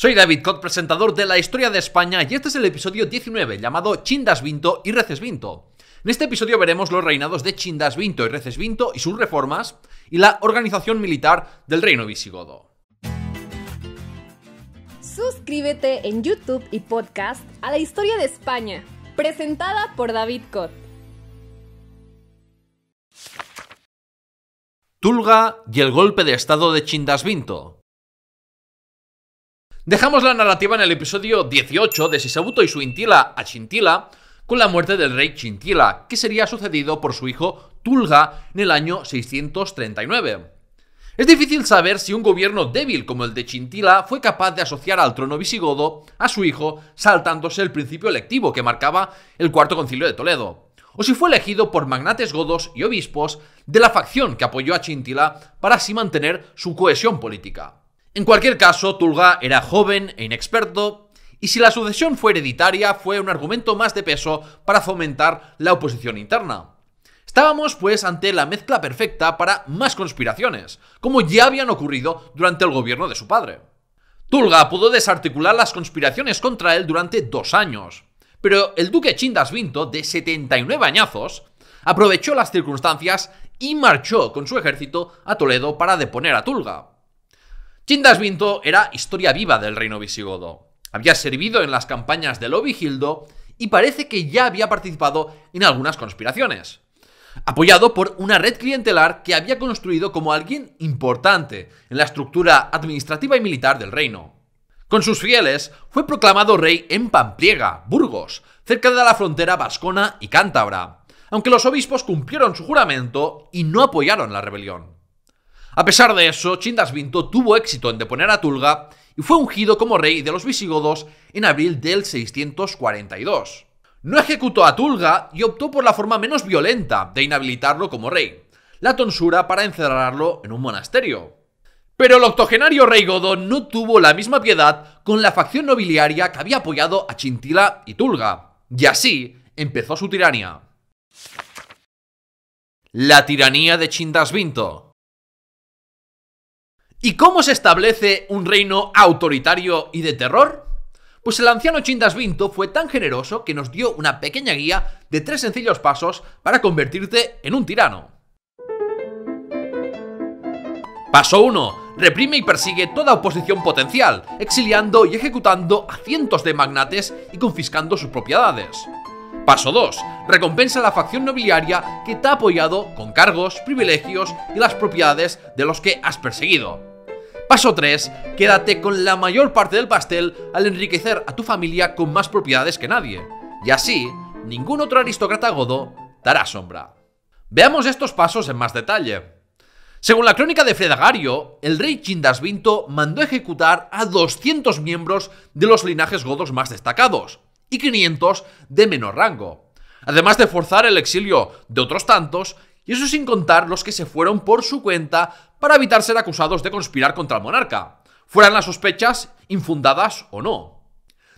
Soy David Cot, presentador de La Historia de España, y este es el episodio 19, llamado Chindasvinto y Recesvinto. En este episodio veremos los reinados de Chindasvinto y Recesvinto y sus reformas, y la organización militar del reino visigodo. Suscríbete en YouTube y podcast a La Historia de España, presentada por David Cot. Tulga y el golpe de estado de Chindasvinto. Dejamos la narrativa en el episodio 18 de Sisabuto y su intila a Chintila con la muerte del rey Chintila, que sería sucedido por su hijo Tulga en el año 639. Es difícil saber si un gobierno débil como el de Chintila fue capaz de asociar al trono visigodo a su hijo saltándose el principio electivo que marcaba el cuarto concilio de Toledo, o si fue elegido por magnates godos y obispos de la facción que apoyó a Chintila para así mantener su cohesión política. En cualquier caso, Tulga era joven e inexperto, y si la sucesión fue hereditaria fue un argumento más de peso para fomentar la oposición interna. Estábamos pues ante la mezcla perfecta para más conspiraciones, como ya habían ocurrido durante el gobierno de su padre. Tulga pudo desarticular las conspiraciones contra él durante dos años, pero el duque Chindas Vinto, de 79 añazos, aprovechó las circunstancias y marchó con su ejército a Toledo para deponer a Tulga. Vinto era historia viva del reino visigodo. Había servido en las campañas de Lobigildo y parece que ya había participado en algunas conspiraciones. Apoyado por una red clientelar que había construido como alguien importante en la estructura administrativa y militar del reino. Con sus fieles, fue proclamado rey en Pampliega, Burgos, cerca de la frontera vascona y cántabra, aunque los obispos cumplieron su juramento y no apoyaron la rebelión. A pesar de eso, Chindasvinto tuvo éxito en deponer a Tulga y fue ungido como rey de los visigodos en abril del 642. No ejecutó a Tulga y optó por la forma menos violenta de inhabilitarlo como rey, la tonsura para encerrarlo en un monasterio. Pero el octogenario rey Godo no tuvo la misma piedad con la facción nobiliaria que había apoyado a Chintila y Tulga, y así empezó su tiranía. La tiranía de Chindasvinto. ¿Y cómo se establece un reino autoritario y de terror? Pues el anciano Vinto fue tan generoso que nos dio una pequeña guía de tres sencillos pasos para convertirte en un tirano. Paso 1. Reprime y persigue toda oposición potencial, exiliando y ejecutando a cientos de magnates y confiscando sus propiedades. Paso 2. Recompensa a la facción nobiliaria que te ha apoyado con cargos, privilegios y las propiedades de los que has perseguido. Paso 3. Quédate con la mayor parte del pastel al enriquecer a tu familia con más propiedades que nadie. Y así, ningún otro aristócrata godo dará sombra. Veamos estos pasos en más detalle. Según la crónica de Fredagario, el rey Chindasvinto mandó ejecutar a 200 miembros de los linajes godos más destacados y 500 de menor rango, además de forzar el exilio de otros tantos y eso sin contar los que se fueron por su cuenta para evitar ser acusados de conspirar contra el monarca, fueran las sospechas infundadas o no.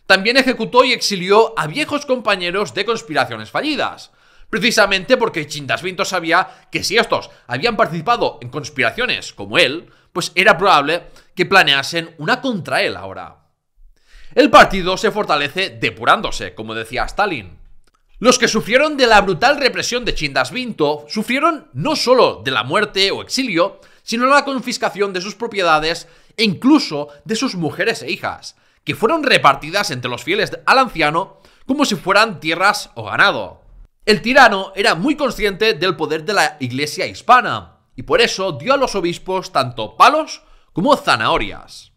También ejecutó y exilió a viejos compañeros de conspiraciones fallidas, precisamente porque Vinto sabía que si estos habían participado en conspiraciones como él, pues era probable que planeasen una contra él ahora. El partido se fortalece depurándose, como decía Stalin, los que sufrieron de la brutal represión de Chindas Chindasvinto sufrieron no solo de la muerte o exilio, sino la confiscación de sus propiedades e incluso de sus mujeres e hijas, que fueron repartidas entre los fieles al anciano como si fueran tierras o ganado. El tirano era muy consciente del poder de la iglesia hispana, y por eso dio a los obispos tanto palos como zanahorias.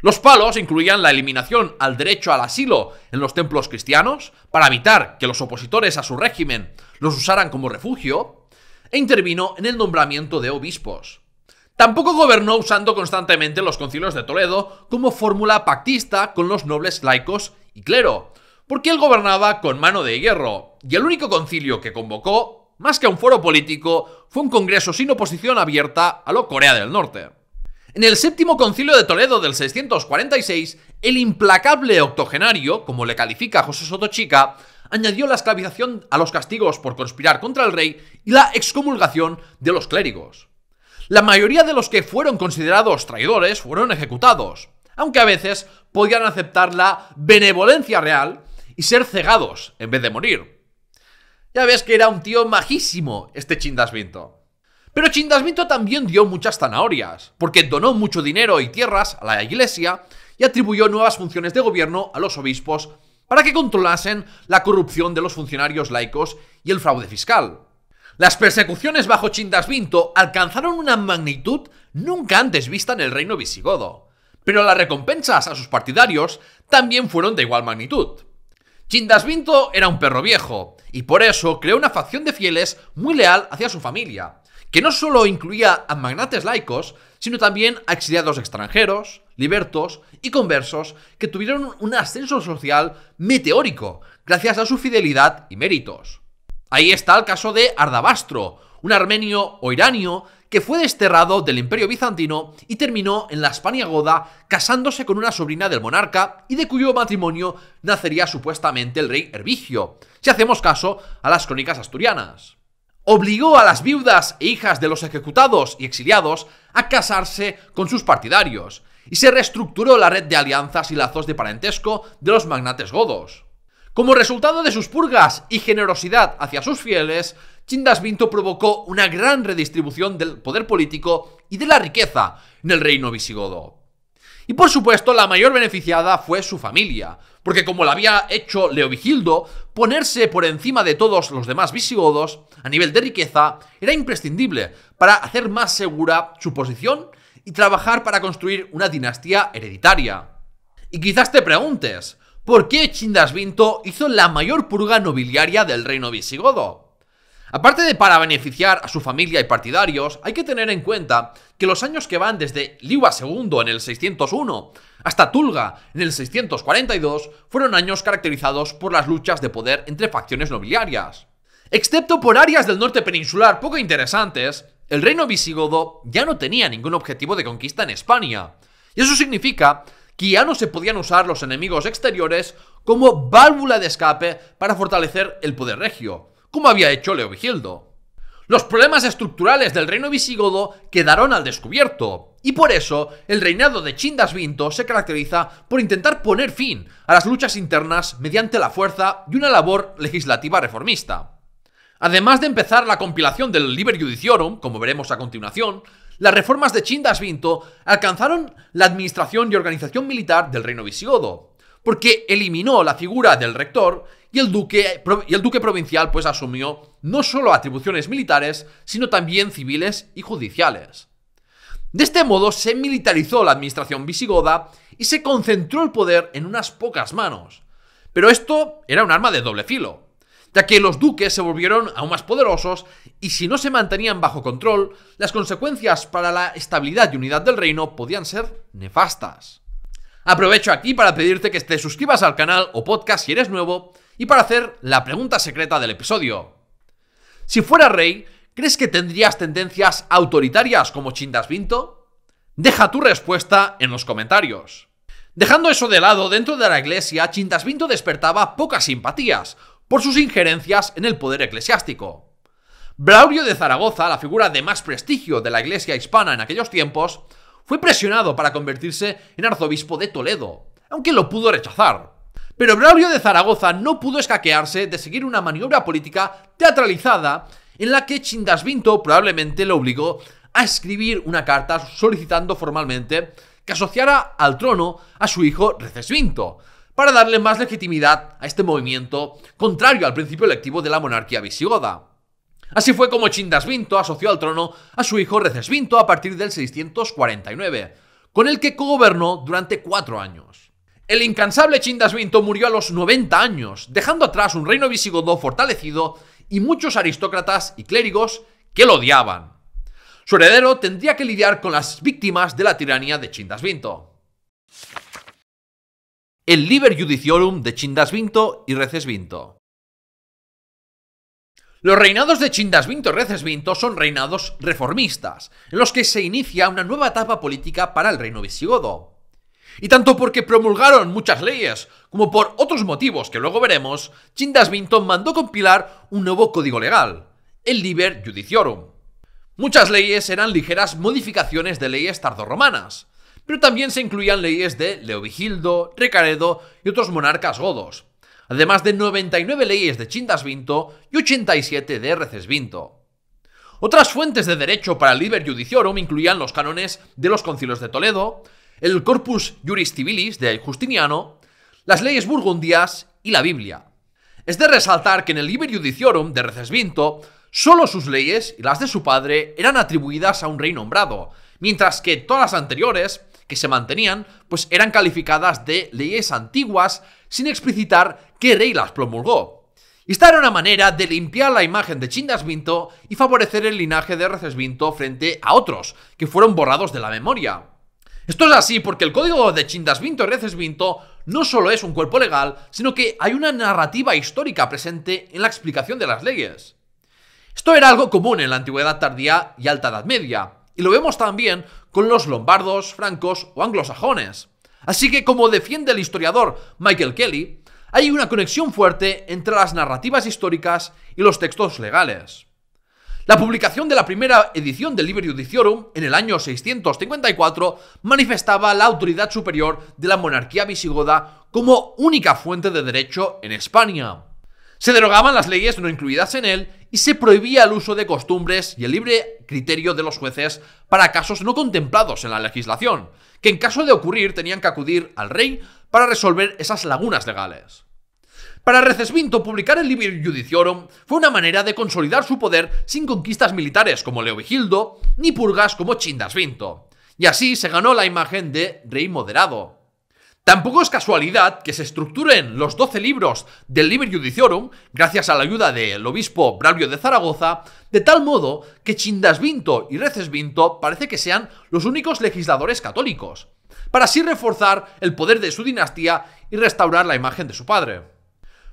Los palos incluían la eliminación al derecho al asilo en los templos cristianos, para evitar que los opositores a su régimen los usaran como refugio, e intervino en el nombramiento de obispos. Tampoco gobernó usando constantemente los concilios de Toledo como fórmula pactista con los nobles laicos y clero, porque él gobernaba con mano de hierro, y el único concilio que convocó, más que un foro político, fue un congreso sin oposición abierta a lo Corea del Norte. En el séptimo concilio de Toledo del 646, el implacable octogenario, como le califica José Chica, añadió la esclavización a los castigos por conspirar contra el rey y la excomulgación de los clérigos. La mayoría de los que fueron considerados traidores fueron ejecutados, aunque a veces podían aceptar la benevolencia real y ser cegados en vez de morir. Ya ves que era un tío majísimo este Chindasvinto. Pero Chindasvinto también dio muchas zanahorias, porque donó mucho dinero y tierras a la iglesia y atribuyó nuevas funciones de gobierno a los obispos para que controlasen la corrupción de los funcionarios laicos y el fraude fiscal. Las persecuciones bajo Chindasvinto alcanzaron una magnitud nunca antes vista en el reino visigodo, pero las recompensas a sus partidarios también fueron de igual magnitud. Chindasvinto era un perro viejo, y por eso creó una facción de fieles muy leal hacia su familia, que no solo incluía a magnates laicos, sino también a exiliados extranjeros, libertos y conversos que tuvieron un ascenso social meteórico gracias a su fidelidad y méritos. Ahí está el caso de Ardabastro, un armenio o iranio que fue desterrado del imperio bizantino y terminó en la Hispania Goda casándose con una sobrina del monarca y de cuyo matrimonio nacería supuestamente el rey Hervigio, si hacemos caso a las crónicas asturianas obligó a las viudas e hijas de los ejecutados y exiliados a casarse con sus partidarios, y se reestructuró la red de alianzas y lazos de parentesco de los magnates godos. Como resultado de sus purgas y generosidad hacia sus fieles, Chindasvinto provocó una gran redistribución del poder político y de la riqueza en el reino visigodo. Y por supuesto, la mayor beneficiada fue su familia, porque como lo había hecho Leovigildo, ponerse por encima de todos los demás visigodos a nivel de riqueza era imprescindible para hacer más segura su posición y trabajar para construir una dinastía hereditaria. Y quizás te preguntes, ¿por qué Chindasvinto hizo la mayor purga nobiliaria del reino visigodo? Aparte de para beneficiar a su familia y partidarios, hay que tener en cuenta que los años que van desde Liwa II en el 601 hasta Tulga en el 642 fueron años caracterizados por las luchas de poder entre facciones nobiliarias. Excepto por áreas del norte peninsular poco interesantes, el reino visigodo ya no tenía ningún objetivo de conquista en España. Y eso significa que ya no se podían usar los enemigos exteriores como válvula de escape para fortalecer el poder regio como había hecho Vigildo. Los problemas estructurales del reino visigodo quedaron al descubierto, y por eso el reinado de Chindas Vinto se caracteriza por intentar poner fin a las luchas internas mediante la fuerza de una labor legislativa reformista. Además de empezar la compilación del Liber Judiciorum, como veremos a continuación, las reformas de Chindas Vinto alcanzaron la administración y organización militar del reino visigodo, porque eliminó la figura del rector y el duque, y el duque provincial pues asumió no solo atribuciones militares, sino también civiles y judiciales. De este modo se militarizó la administración visigoda y se concentró el poder en unas pocas manos. Pero esto era un arma de doble filo, ya que los duques se volvieron aún más poderosos y si no se mantenían bajo control, las consecuencias para la estabilidad y unidad del reino podían ser nefastas. Aprovecho aquí para pedirte que te suscribas al canal o podcast si eres nuevo y para hacer la pregunta secreta del episodio. Si fuera rey, ¿crees que tendrías tendencias autoritarias como Chindas Vinto? Deja tu respuesta en los comentarios. Dejando eso de lado, dentro de la iglesia, Vinto despertaba pocas simpatías por sus injerencias en el poder eclesiástico. Braurio de Zaragoza, la figura de más prestigio de la iglesia hispana en aquellos tiempos, fue presionado para convertirse en arzobispo de Toledo, aunque lo pudo rechazar. Pero Braulio de Zaragoza no pudo escaquearse de seguir una maniobra política teatralizada en la que Chindasvinto probablemente lo obligó a escribir una carta solicitando formalmente que asociara al trono a su hijo Recesvinto, para darle más legitimidad a este movimiento contrario al principio electivo de la monarquía visigoda. Así fue como Chindasvinto asoció al trono a su hijo Recesvinto a partir del 649, con el que gobernó durante cuatro años. El incansable Chindasvinto murió a los 90 años, dejando atrás un reino visigodo fortalecido y muchos aristócratas y clérigos que lo odiaban. Su heredero tendría que lidiar con las víctimas de la tiranía de Chindasvinto. El Liber Judiciorum de Chindasvinto y Recesvinto. Los reinados de Chindasvinto y Recesvinto son reinados reformistas, en los que se inicia una nueva etapa política para el reino visigodo. Y tanto porque promulgaron muchas leyes, como por otros motivos que luego veremos, Chindasvinto mandó compilar un nuevo código legal, el Liber Judiciorum. Muchas leyes eran ligeras modificaciones de leyes tardorromanas, pero también se incluían leyes de Leovigildo, Recaredo y otros monarcas godos, además de 99 leyes de Vinto y 87 de Vinto. Otras fuentes de derecho para el Liber Judiciorum incluían los cánones de los concilios de Toledo, el Corpus Juris Civilis de Justiniano, las leyes burgundias y la Biblia. Es de resaltar que en el Liber Judiciorum de Vinto, solo sus leyes y las de su padre eran atribuidas a un rey nombrado, mientras que todas las anteriores, que se mantenían, pues eran calificadas de leyes antiguas sin explicitar qué rey las promulgó. Y esta era una manera de limpiar la imagen de Vinto... y favorecer el linaje de Recesvinto frente a otros, que fueron borrados de la memoria. Esto es así porque el código de Vinto y Recesvinto no solo es un cuerpo legal, sino que hay una narrativa histórica presente en la explicación de las leyes. Esto era algo común en la Antigüedad Tardía y Alta Edad Media, y lo vemos también con los lombardos, francos o anglosajones. Así que, como defiende el historiador Michael Kelly, hay una conexión fuerte entre las narrativas históricas y los textos legales. La publicación de la primera edición del Liber Judiciorum en el año 654 manifestaba la autoridad superior de la monarquía visigoda como única fuente de derecho en España. Se derogaban las leyes no incluidas en él y se prohibía el uso de costumbres y el libre criterio de los jueces para casos no contemplados en la legislación, que en caso de ocurrir tenían que acudir al rey para resolver esas lagunas legales. Para Recesvinto, publicar el Liber Judiciorum fue una manera de consolidar su poder sin conquistas militares como Leovigildo ni purgas como Chindasvinto, y así se ganó la imagen de rey moderado. Tampoco es casualidad que se estructuren los 12 libros del Liber Judiciorum, gracias a la ayuda del obispo Braulio de Zaragoza, de tal modo que Chindasvinto y Recesvinto parece que sean los únicos legisladores católicos, para así reforzar el poder de su dinastía y restaurar la imagen de su padre.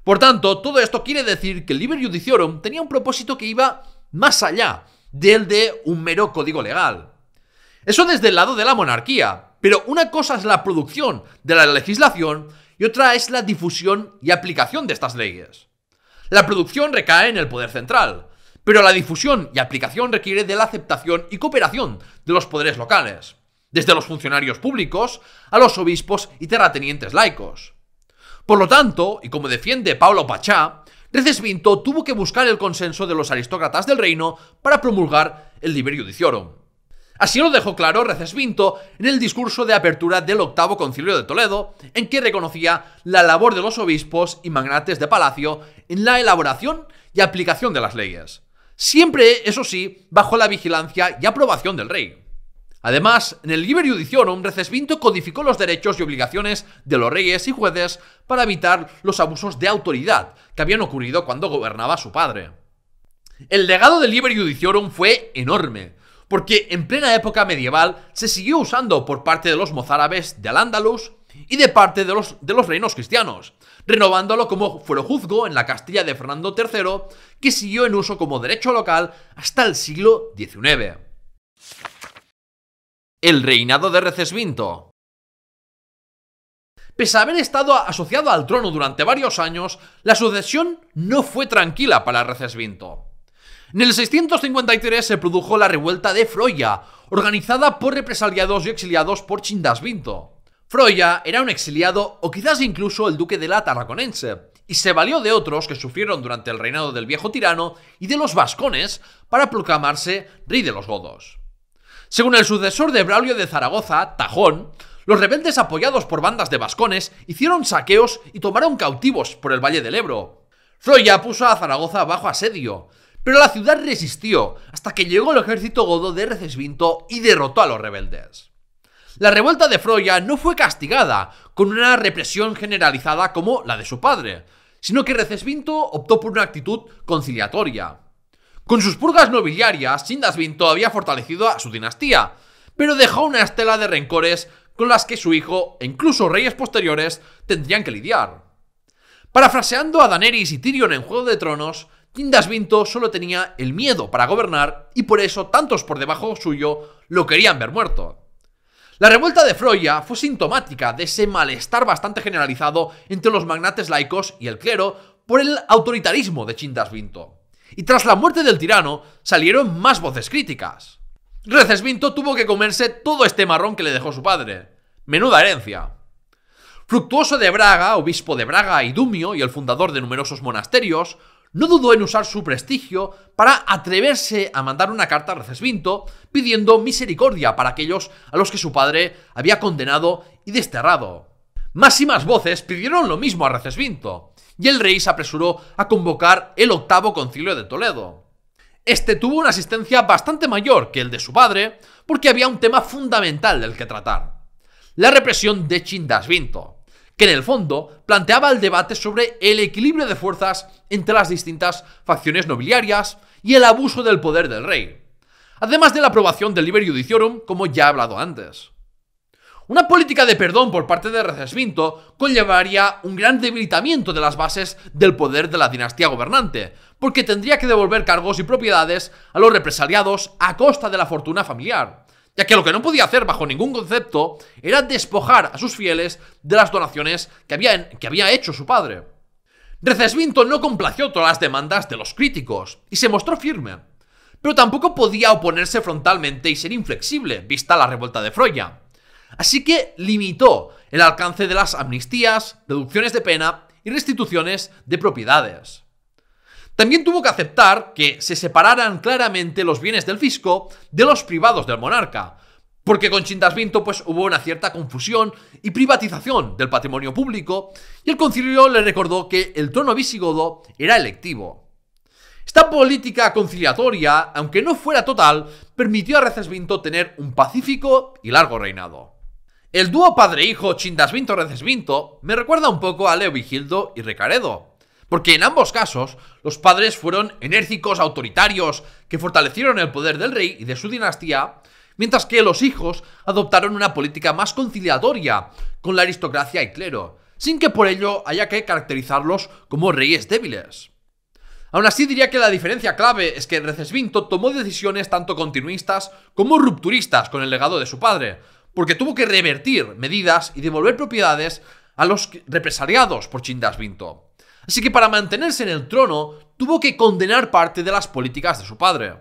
Por tanto, todo esto quiere decir que el Liber Judiciorum tenía un propósito que iba más allá del de un mero código legal. Eso desde el lado de la monarquía, pero una cosa es la producción de la legislación y otra es la difusión y aplicación de estas leyes. La producción recae en el poder central, pero la difusión y aplicación requiere de la aceptación y cooperación de los poderes locales, desde los funcionarios públicos a los obispos y terratenientes laicos. Por lo tanto, y como defiende Pablo Pachá, Recesvinto tuvo que buscar el consenso de los aristócratas del reino para promulgar el Liber Judiciorum. Así lo dejó claro Recesvinto en el discurso de apertura del octavo concilio de Toledo, en que reconocía la labor de los obispos y magnates de palacio en la elaboración y aplicación de las leyes. Siempre, eso sí, bajo la vigilancia y aprobación del rey. Además, en el Liber Judiciorum Recesvinto codificó los derechos y obligaciones de los reyes y jueces para evitar los abusos de autoridad que habían ocurrido cuando gobernaba su padre. El legado del Liber Judiciorum fue enorme porque en plena época medieval se siguió usando por parte de los mozárabes de Al-Ándalus y de parte de los, reinos cristianos, renovándolo como juzgo en la Castilla de Fernando III, que siguió en uso como derecho local hasta el siglo XIX. El reinado de Recesvinto. Pese a haber estado asociado al trono durante varios años, la sucesión no fue tranquila para Recesvinto. En el 653 se produjo la revuelta de Froya, organizada por represaliados y exiliados por Chindasvinto. Froya era un exiliado o quizás incluso el duque de la Tarraconense, y se valió de otros que sufrieron durante el reinado del viejo tirano y de los vascones para proclamarse rey de los godos. Según el sucesor de Braulio de Zaragoza, Tajón, los rebeldes apoyados por bandas de vascones hicieron saqueos y tomaron cautivos por el valle del Ebro. Froya puso a Zaragoza bajo asedio, pero la ciudad resistió hasta que llegó el ejército godo de Recesvinto y derrotó a los rebeldes. La revuelta de Froya no fue castigada con una represión generalizada como la de su padre, sino que Recesvinto optó por una actitud conciliatoria. Con sus purgas nobiliarias, Sindasvinto había fortalecido a su dinastía, pero dejó una estela de rencores con las que su hijo e incluso reyes posteriores tendrían que lidiar. Parafraseando a Daenerys y Tyrion en Juego de Tronos, vinto solo tenía el miedo para gobernar y por eso tantos por debajo suyo lo querían ver muerto. La revuelta de Froya fue sintomática de ese malestar bastante generalizado entre los magnates laicos y el clero por el autoritarismo de vinto Y tras la muerte del tirano salieron más voces críticas. vinto tuvo que comerse todo este marrón que le dejó su padre. Menuda herencia. Fructuoso de Braga, obispo de Braga y Dumio y el fundador de numerosos monasterios, no dudó en usar su prestigio para atreverse a mandar una carta a Recesvinto pidiendo misericordia para aquellos a los que su padre había condenado y desterrado. Más y más voces pidieron lo mismo a Recesvinto, y el rey se apresuró a convocar el octavo concilio de Toledo. Este tuvo una asistencia bastante mayor que el de su padre, porque había un tema fundamental del que tratar, la represión de Chindasvinto que en el fondo planteaba el debate sobre el equilibrio de fuerzas entre las distintas facciones nobiliarias y el abuso del poder del rey, además de la aprobación del Liber Judiciorum, como ya he hablado antes. Una política de perdón por parte de Recesvinto conllevaría un gran debilitamiento de las bases del poder de la dinastía gobernante, porque tendría que devolver cargos y propiedades a los represaliados a costa de la fortuna familiar ya que lo que no podía hacer bajo ningún concepto era despojar a sus fieles de las donaciones que había, que había hecho su padre. Recesvinto no complació todas las demandas de los críticos y se mostró firme, pero tampoco podía oponerse frontalmente y ser inflexible, vista la revuelta de Freya, Así que limitó el alcance de las amnistías, deducciones de pena y restituciones de propiedades. También tuvo que aceptar que se separaran claramente los bienes del fisco de los privados del monarca, porque con Chindasvinto pues, hubo una cierta confusión y privatización del patrimonio público, y el concilio le recordó que el trono visigodo era electivo. Esta política conciliatoria, aunque no fuera total, permitió a Recesvinto tener un pacífico y largo reinado. El dúo padre-hijo Chindasvinto-Recesvinto me recuerda un poco a Leovigildo y Recaredo, porque en ambos casos, los padres fueron enérgicos, autoritarios, que fortalecieron el poder del rey y de su dinastía, mientras que los hijos adoptaron una política más conciliatoria con la aristocracia y clero, sin que por ello haya que caracterizarlos como reyes débiles. Aún así diría que la diferencia clave es que Recesvinto tomó decisiones tanto continuistas como rupturistas con el legado de su padre, porque tuvo que revertir medidas y devolver propiedades a los represaliados por Chindasvinto así que para mantenerse en el trono tuvo que condenar parte de las políticas de su padre.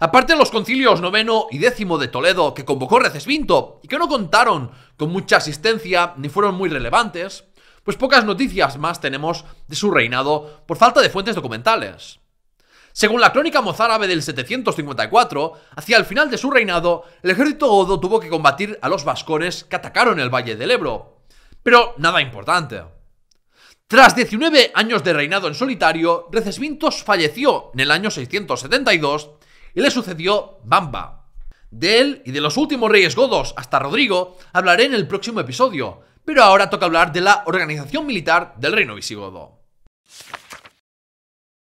Aparte de los concilios noveno y décimo de Toledo que convocó Recesvinto y que no contaron con mucha asistencia ni fueron muy relevantes, pues pocas noticias más tenemos de su reinado por falta de fuentes documentales. Según la crónica mozárabe del 754, hacia el final de su reinado, el ejército godo tuvo que combatir a los vascones que atacaron el valle del Ebro. Pero nada importante. Tras 19 años de reinado en solitario, Recesvintos falleció en el año 672 y le sucedió Bamba. De él y de los últimos reyes godos hasta Rodrigo hablaré en el próximo episodio, pero ahora toca hablar de la organización militar del reino visigodo.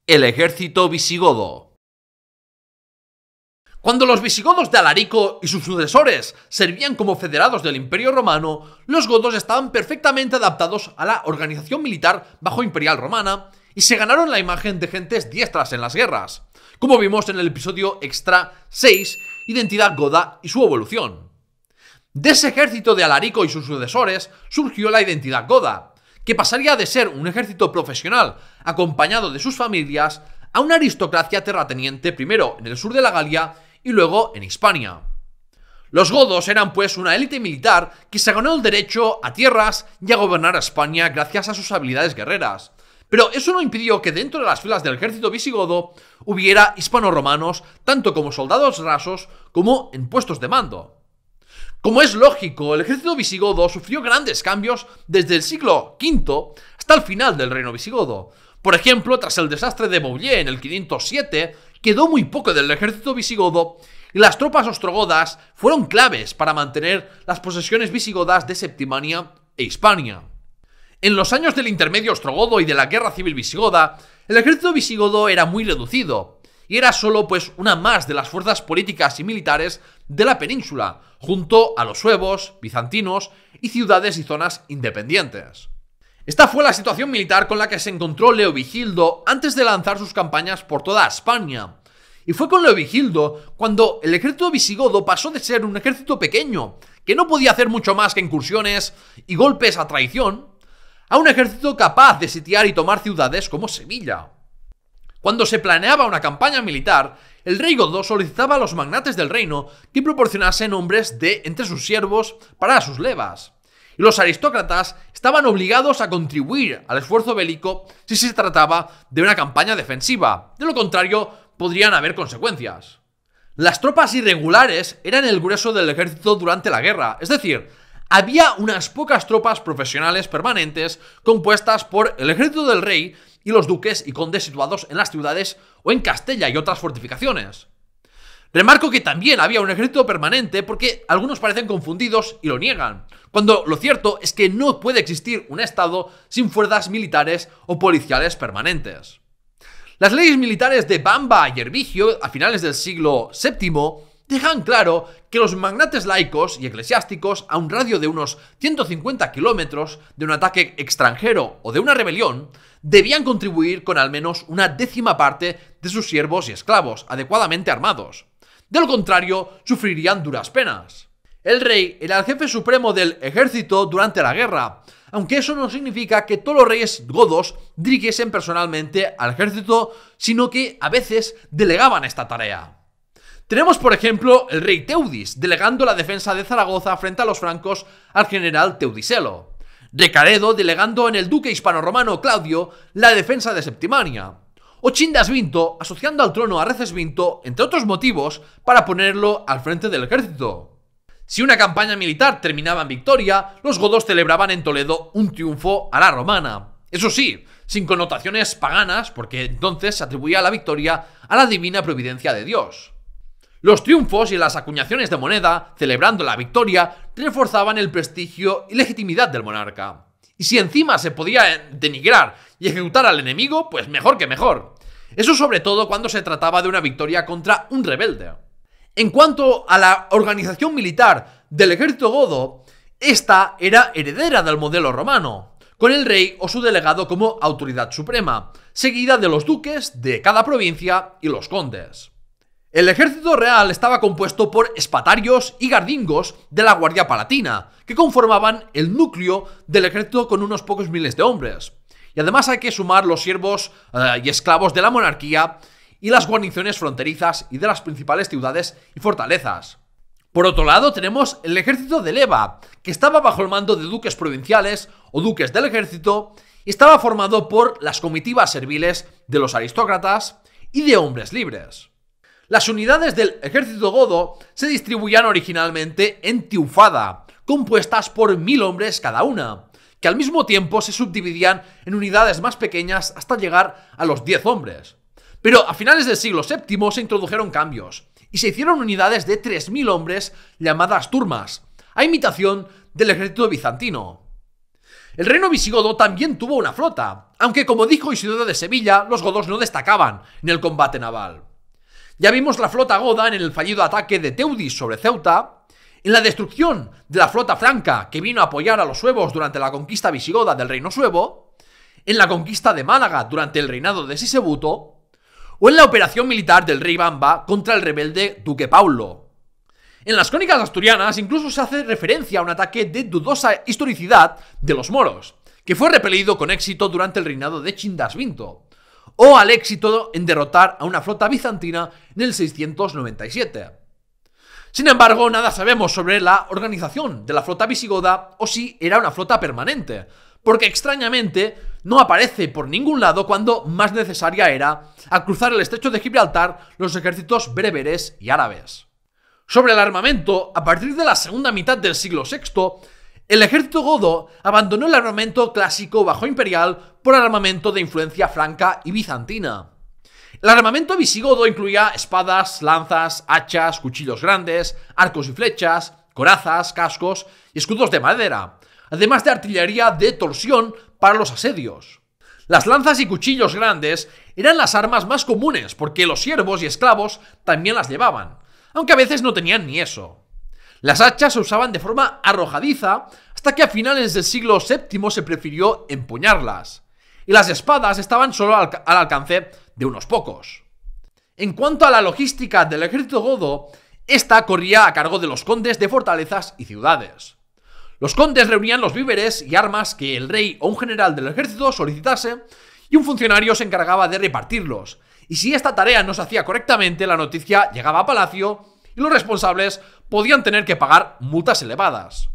El ejército visigodo cuando los visigodos de Alarico y sus sucesores servían como federados del Imperio Romano, los godos estaban perfectamente adaptados a la organización militar bajo imperial romana y se ganaron la imagen de gentes diestras en las guerras, como vimos en el episodio extra 6, Identidad goda y su evolución. De ese ejército de Alarico y sus sucesores surgió la identidad goda, que pasaría de ser un ejército profesional acompañado de sus familias a una aristocracia terrateniente primero en el sur de la Galia y luego en Hispania. Los godos eran pues una élite militar que se ganó el derecho a tierras y a gobernar a España gracias a sus habilidades guerreras. Pero eso no impidió que dentro de las filas del ejército visigodo hubiera hispanoromanos tanto como soldados rasos como en puestos de mando. Como es lógico, el ejército visigodo sufrió grandes cambios desde el siglo V hasta el final del reino visigodo. Por ejemplo, tras el desastre de Beaulieu en el 507 quedó muy poco del ejército visigodo y las tropas ostrogodas fueron claves para mantener las posesiones visigodas de Septimania e Hispania. En los años del intermedio ostrogodo y de la guerra civil visigoda, el ejército visigodo era muy reducido, y era solo pues una más de las fuerzas políticas y militares de la península, junto a los suevos, bizantinos y ciudades y zonas independientes. Esta fue la situación militar con la que se encontró Leovigildo antes de lanzar sus campañas por toda España. Y fue con Leovigildo cuando el ejército visigodo pasó de ser un ejército pequeño, que no podía hacer mucho más que incursiones y golpes a traición, a un ejército capaz de sitiar y tomar ciudades como Sevilla. Cuando se planeaba una campaña militar, el rey godo solicitaba a los magnates del reino que proporcionasen hombres de entre sus siervos para sus levas y los aristócratas estaban obligados a contribuir al esfuerzo bélico si se trataba de una campaña defensiva. De lo contrario, podrían haber consecuencias. Las tropas irregulares eran el grueso del ejército durante la guerra, es decir, había unas pocas tropas profesionales permanentes compuestas por el ejército del rey y los duques y condes situados en las ciudades o en Castella y otras fortificaciones. Remarco que también había un ejército permanente porque algunos parecen confundidos y lo niegan, cuando lo cierto es que no puede existir un Estado sin fuerzas militares o policiales permanentes. Las leyes militares de Bamba y Ervigio a finales del siglo VII dejan claro que los magnates laicos y eclesiásticos, a un radio de unos 150 kilómetros de un ataque extranjero o de una rebelión, debían contribuir con al menos una décima parte de sus siervos y esclavos, adecuadamente armados. De lo contrario, sufrirían duras penas. El rey era el jefe supremo del ejército durante la guerra, aunque eso no significa que todos los reyes godos dirigiesen personalmente al ejército, sino que a veces delegaban esta tarea. Tenemos, por ejemplo, el rey Teudis, delegando la defensa de Zaragoza frente a los francos al general Teudiselo. Recaredo delegando en el duque hispano-romano Claudio la defensa de Septimania. Ochindas vinto asociando al trono a Recesvinto, entre otros motivos, para ponerlo al frente del ejército. Si una campaña militar terminaba en victoria, los godos celebraban en Toledo un triunfo a la romana. Eso sí, sin connotaciones paganas, porque entonces se atribuía la victoria a la divina providencia de Dios. Los triunfos y las acuñaciones de moneda, celebrando la victoria, reforzaban el prestigio y legitimidad del monarca. Y si encima se podía denigrar y ejecutar al enemigo, pues mejor que mejor. Eso sobre todo cuando se trataba de una victoria contra un rebelde. En cuanto a la organización militar del ejército godo, esta era heredera del modelo romano, con el rey o su delegado como autoridad suprema, seguida de los duques de cada provincia y los condes. El ejército real estaba compuesto por espatarios y gardingos de la Guardia Palatina, que conformaban el núcleo del ejército con unos pocos miles de hombres, y además hay que sumar los siervos eh, y esclavos de la monarquía y las guarniciones fronterizas y de las principales ciudades y fortalezas. Por otro lado, tenemos el ejército de Leva, que estaba bajo el mando de duques provinciales o duques del ejército, y estaba formado por las comitivas serviles de los aristócratas y de hombres libres. Las unidades del ejército godo se distribuían originalmente en Tiufada, compuestas por mil hombres cada una, que al mismo tiempo se subdividían en unidades más pequeñas hasta llegar a los 10 hombres. Pero a finales del siglo VII se introdujeron cambios y se hicieron unidades de 3.000 hombres llamadas turmas, a imitación del ejército bizantino. El reino visigodo también tuvo una flota, aunque como dijo Isidoro de Sevilla, los godos no destacaban en el combate naval. Ya vimos la flota goda en el fallido ataque de Teudis sobre Ceuta, en la destrucción de la flota franca que vino a apoyar a los suevos durante la conquista visigoda del reino suevo, en la conquista de Málaga durante el reinado de Sisebuto, o en la operación militar del rey Bamba contra el rebelde Duque Paulo. En las crónicas asturianas incluso se hace referencia a un ataque de dudosa historicidad de los moros, que fue repelido con éxito durante el reinado de Chindasvinto, o al éxito en derrotar a una flota bizantina en el 697. Sin embargo, nada sabemos sobre la organización de la flota visigoda o si era una flota permanente, porque extrañamente no aparece por ningún lado cuando más necesaria era al cruzar el estrecho de Gibraltar los ejércitos bereberes y árabes. Sobre el armamento, a partir de la segunda mitad del siglo VI, el ejército godo abandonó el armamento clásico bajo imperial por armamento de influencia franca y bizantina. El armamento visigodo incluía espadas, lanzas, hachas, cuchillos grandes, arcos y flechas, corazas, cascos y escudos de madera, además de artillería de torsión para los asedios. Las lanzas y cuchillos grandes eran las armas más comunes porque los siervos y esclavos también las llevaban, aunque a veces no tenían ni eso. Las hachas se usaban de forma arrojadiza hasta que a finales del siglo VII se prefirió empuñarlas, y las espadas estaban solo al, alcance de unos pocos. En cuanto a la logística del ejército godo, esta corría a cargo de los condes de fortalezas y ciudades. Los condes reunían los víveres y armas que el rey o un general del ejército solicitase y un funcionario se encargaba de repartirlos. Y si esta tarea no se hacía correctamente, la noticia llegaba a palacio y los responsables podían tener que pagar multas elevadas.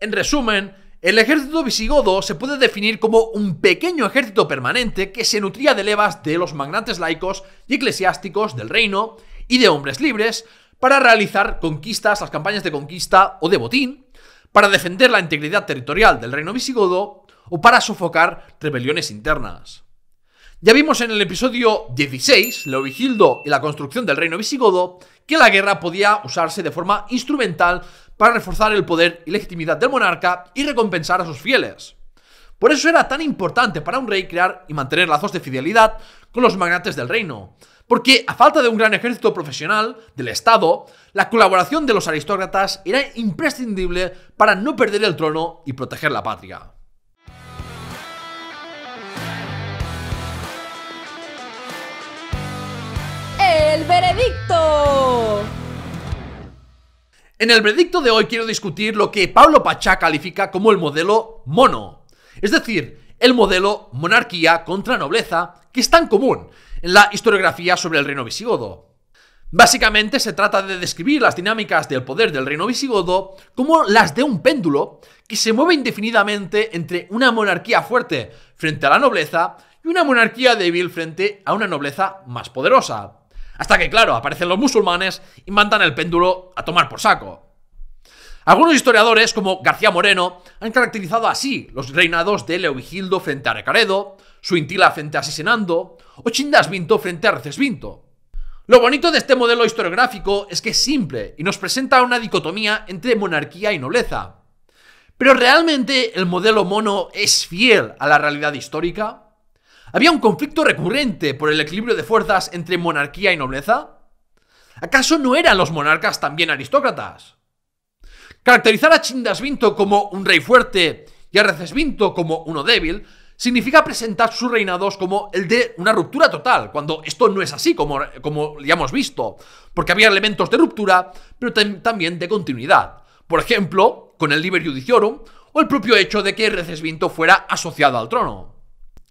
En resumen, el ejército visigodo se puede definir como un pequeño ejército permanente que se nutría de levas de los magnates laicos y eclesiásticos del reino y de hombres libres para realizar conquistas, las campañas de conquista o de botín, para defender la integridad territorial del reino visigodo o para sofocar rebeliones internas. Ya vimos en el episodio 16, Leovigildo y la construcción del reino visigodo, que la guerra podía usarse de forma instrumental para reforzar el poder y legitimidad del monarca y recompensar a sus fieles. Por eso era tan importante para un rey crear y mantener lazos de fidelidad con los magnates del reino, porque a falta de un gran ejército profesional del Estado, la colaboración de los aristócratas era imprescindible para no perder el trono y proteger la patria. El veredicto. En el veredicto de hoy quiero discutir lo que Pablo Pachá califica como el modelo mono, es decir, el modelo monarquía contra nobleza que es tan común en la historiografía sobre el reino visigodo. Básicamente se trata de describir las dinámicas del poder del reino visigodo como las de un péndulo que se mueve indefinidamente entre una monarquía fuerte frente a la nobleza y una monarquía débil frente a una nobleza más poderosa. Hasta que, claro, aparecen los musulmanes y mandan el péndulo a tomar por saco. Algunos historiadores, como García Moreno, han caracterizado así los reinados de Leovigildo frente a Recaredo, Suintila frente a Sisenando o Chindasvinto frente a Recesvinto. Lo bonito de este modelo historiográfico es que es simple y nos presenta una dicotomía entre monarquía y nobleza. Pero realmente el modelo mono es fiel a la realidad histórica. ¿Había un conflicto recurrente por el equilibrio de fuerzas entre monarquía y nobleza? ¿Acaso no eran los monarcas también aristócratas? Caracterizar a Chindasvinto como un rey fuerte y a Recesvinto como uno débil significa presentar sus reinados como el de una ruptura total, cuando esto no es así como, como ya hemos visto, porque había elementos de ruptura, pero también de continuidad. Por ejemplo, con el Liber Judiciorum o el propio hecho de que Recesvinto fuera asociado al trono.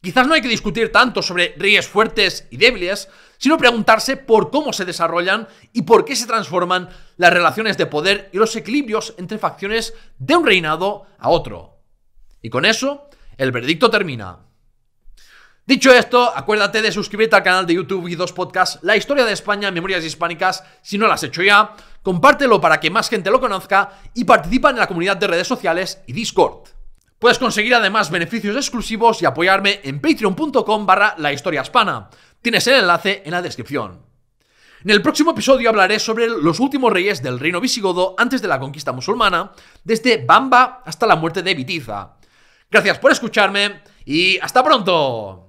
Quizás no hay que discutir tanto sobre reyes fuertes y débiles, sino preguntarse por cómo se desarrollan y por qué se transforman las relaciones de poder y los equilibrios entre facciones de un reinado a otro. Y con eso, el veredicto termina. Dicho esto, acuérdate de suscribirte al canal de YouTube y dos podcasts, La historia de España, Memorias Hispánicas, si no lo has hecho ya, compártelo para que más gente lo conozca y participa en la comunidad de redes sociales y Discord. Puedes conseguir además beneficios exclusivos y apoyarme en patreon.com barra la historia hispana. Tienes el enlace en la descripción. En el próximo episodio hablaré sobre los últimos reyes del reino visigodo antes de la conquista musulmana, desde Bamba hasta la muerte de Vitiza. Gracias por escucharme y hasta pronto.